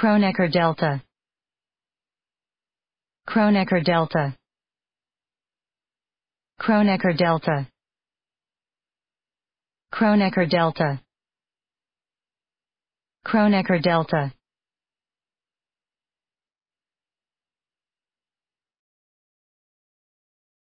Kronecker delta Kronecker delta Kronecker delta Kronecker delta Kronecker delta